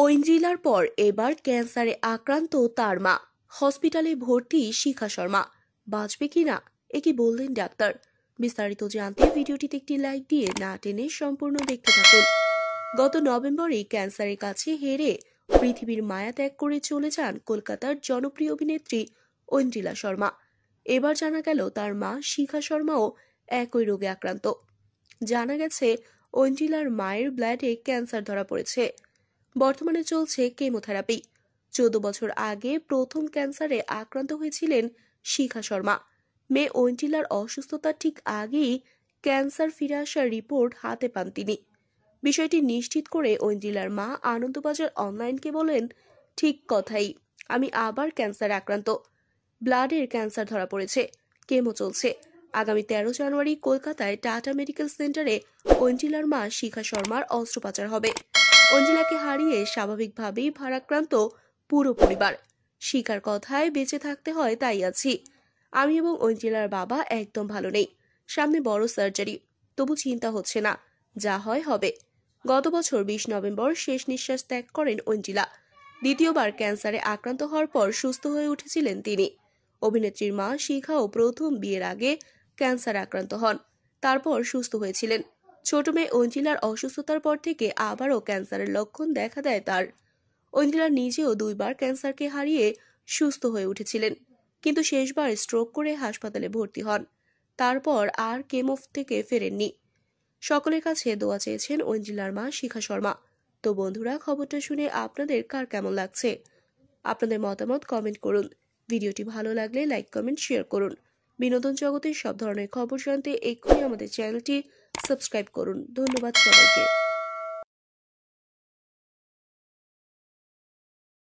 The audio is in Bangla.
ঐন্দ্রিলার পর এবার ক্যান্সারে আক্রান্ত তার মা হসপিটালে ভর্তি শিখা শর্মা বাঁচবে কিনা এ কি বললেন ডাক্তার বিস্তারিত জানতে ভিডিওটিতে একটি লাইক দিয়ে না টেনে সম্পূর্ণ দেখতে থাকুন গত নভেম্বরে ক্যান্সারের কাছে হেরে পৃথিবীর মায়া ত্যাগ করে চলে যান কলকাতার জনপ্রিয় অভিনেত্রী ঐন্দ্রিলা শর্মা এবার জানা গেল তার মা শিখা শর্মাও একই রোগে আক্রান্ত জানা গেছে ঐন্দ্রিলার মায়ের ব্লাডে ক্যান্সার ধরা পড়েছে বর্তমানে চলছে কেমোথেরাপি চোদ্দ বছর আগে প্রথম ক্যান্সারে আক্রান্ত হয়েছিলেন শিখা শর্মা মেয়ে ঐন্টিলার অসুস্থতার ঠিক আগেই ক্যান্সার ফিরে আসার রিপোর্ট হাতে পান তিনি বিষয়টি নিশ্চিত করে ঐন্টিলার মা আনন্দবাজার অনলাইনকে বলেন ঠিক কথাই আমি আবার ক্যান্সার আক্রান্ত ব্লাডের ক্যান্সার ধরা পড়েছে কেমো চলছে আগামী তেরো জানুয়ারি কলকাতায় টাটা মেডিকেল সেন্টারে ঐন্টিলার মা শিখা শর্মার অস্ত্রোপচার হবে অঞ্জিলাকে হারিয়ে স্বাভাবিকভাবেই ভারাক্রান্ত পুরো পরিবার শিকার কথায় বেঁচে থাকতে হয় তাই আছি আমি এবং অঞ্জিলার বাবা একদম ভালো নেই সামনে বড় সার্জারি তবু চিন্তা হচ্ছে না যা হয় হবে গত বছর বিশ নভেম্বর শেষ নিঃশ্বাস ত্যাগ করেন অঞ্জিলা দ্বিতীয়বার ক্যান্সারে আক্রান্ত হওয়ার পর সুস্থ হয়ে উঠেছিলেন তিনি অভিনেত্রীর মা শিখাও প্রথম বিয়ের আগে ক্যান্সার আক্রান্ত হন তারপর সুস্থ হয়েছিলেন ছোট মেয়ে অঞ্জিলার অসুস্থতার পর থেকে আবারও ক্যান্সারের লক্ষণ দেখা দেয় তার অঞ্জিলা নিজেও দুইবার ক্যান্সারকে হারিয়ে সুস্থ হয়ে উঠেছিলেন কিন্তু শেষবার স্ট্রোক করে হাসপাতালে ভর্তি হন তারপর আর কেমোফ থেকে ফেরেননি সকলের কাছে দোয়া চেয়েছেন অঞ্জিলার মা শিখা শর্মা তো বন্ধুরা খবরটা শুনে আপনাদের কার কেমন লাগছে আপনাদের মতামত কমেন্ট করুন ভিডিওটি ভালো লাগলে লাইক কমেন্ট শেয়ার করুন বিনোদন জগতের সব ধরনের খবর জানতে এক্ষুনি আমাদের চ্যানেলটি সাবস্ক্রাইব করুন ধন্যবাদ সবাইকে